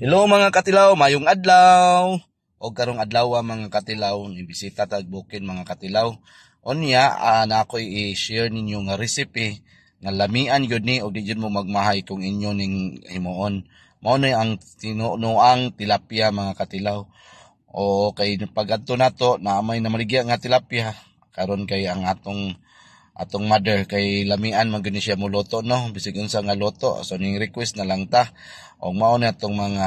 Hello mga katilaw, mayong adlaw. O karong adlaw ah, mga katilaw, ibisita tagbukin mga katilaw. Onya, uh, ah, na ako i-share ninyo nga recipe nga lamian yun ni o di mo magmahay kung inyo ning himuon. Maunay ang tinunoang tilapia mga katilaw. O kay pag adto nato na amay na maligya nga tilapia karon kay ang atong atong mother kay lamian man gani siya mo loto no bisig unsa nga loto so ning request na lang ta og mao na atong mga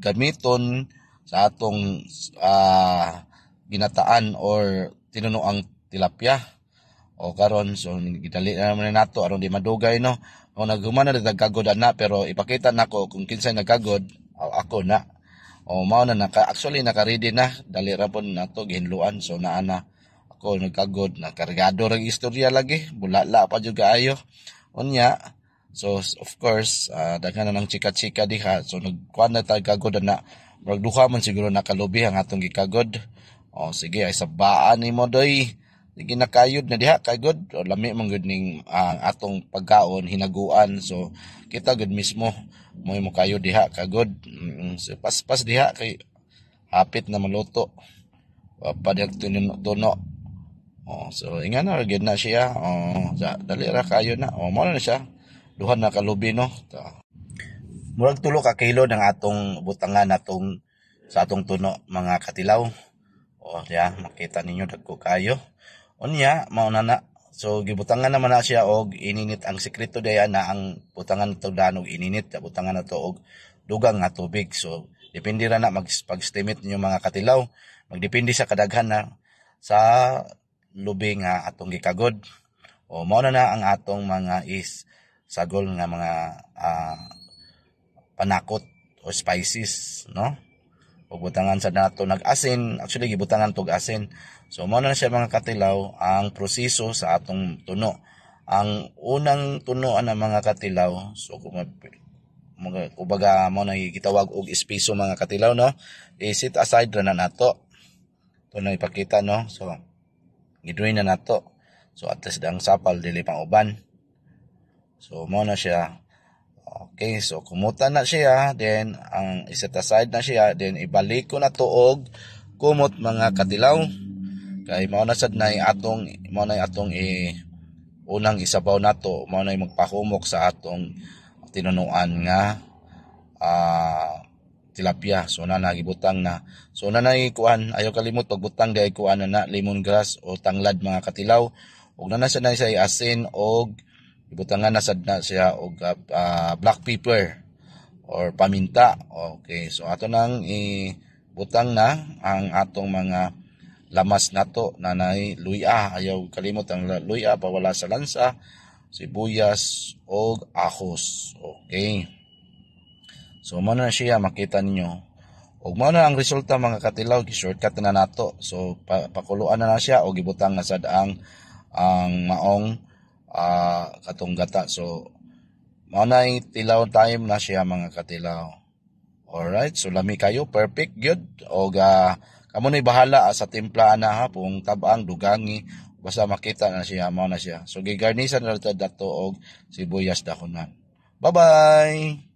gamiton sa atong uh, ginataan or ang tilapia o karon so gidali na naman nato aron di madugay no o naghuman na nagkagod na pero ipakita nako kung kinsa nagkagod ako na o mao na naka actually naka ready na dali ra pon nato gihinluan so naa na ako nagkagod na kargado rang istorya lagi bulala pa juga ayo unya so of course uh, daghan na ng chika-chika diha so nagkuan na tag kagod na magduha man siguro nakalubi ang atong gikagod o oh, sige ay sabaan nimo doy sige na kayod na diha kagod o lami mong good ning uh, atong pagkaon hinaguan so kita gud mismo mo mo kayo diha kagod mm, so paspas diha kay hapit na maluto papadagtuno tuno Oh, so ingan na gid na siya. Oh, sa dali ra kayo na. Oh, mo na siya. Duha na kalubi no. Ta. Murag tulo ka kilo ng atong butangan atong sa atong tuno mga katilaw. Oh, ya, makita ninyo dagko kayo. Unya, mao na na. So gibutangan naman na siya og ininit ang sekreto day na ang butangan to danog ininit, butangan na to og dugang nga tubig. So depende ra na mag pag-estimate ninyo mga katilaw. Magdepende sa kadaghan na sa lubi nga atong gikagod o mao na na ang atong mga is sagol nga mga uh, panakot o spices no o butangan sa nato nagasin actually gibutangan tog asin so mao na, na siya mga katilaw ang proseso sa atong tuno ang unang tuno ng mga katilaw so mga kubaga mo na gitawag og espeso mga katilaw no is it aside ra na nato to na ipakita no so giduin na nato so at least ang sapal dili pang uban so mo na siya Okay, so kumuta na siya, then ang iset aside na siya, then ibalik ko na tuog kumot mga katilaw Kay mao na sad nay atong mao na atong i unang isabaw nato, mao na magpahumok sa atong tinunuan nga uh, tilapia. So na nagibutang na. So na na kuan ayo kalimot pagbutang gay kuan na na grass o tanglad mga katilaw. Og na na siya na asin og ibutangan na sad na siya og uh, ah, uh, ah, black pepper or paminta. Okay, so ato nang ibutang na ang atong mga lamas nato na nay luya ayaw kalimot ang luya wala sa lansa sibuyas og ahos okay So mo na siya makita ninyo. Og mao na ang resulta mga katilaw gi-shortcut na nato. So pa pakuluan na na siya og gibutang na sad ang ang maong uh, katong gata. So mao na tilaw time na siya mga katilaw. Alright, so lami kayo, perfect good. O ga uh, kamo na bahala ah, sa timpla na ha pung tabang dugangi basta makita na siya mao na siya. So gigarnisan na dato og sibuyas dakonan. Bye-bye.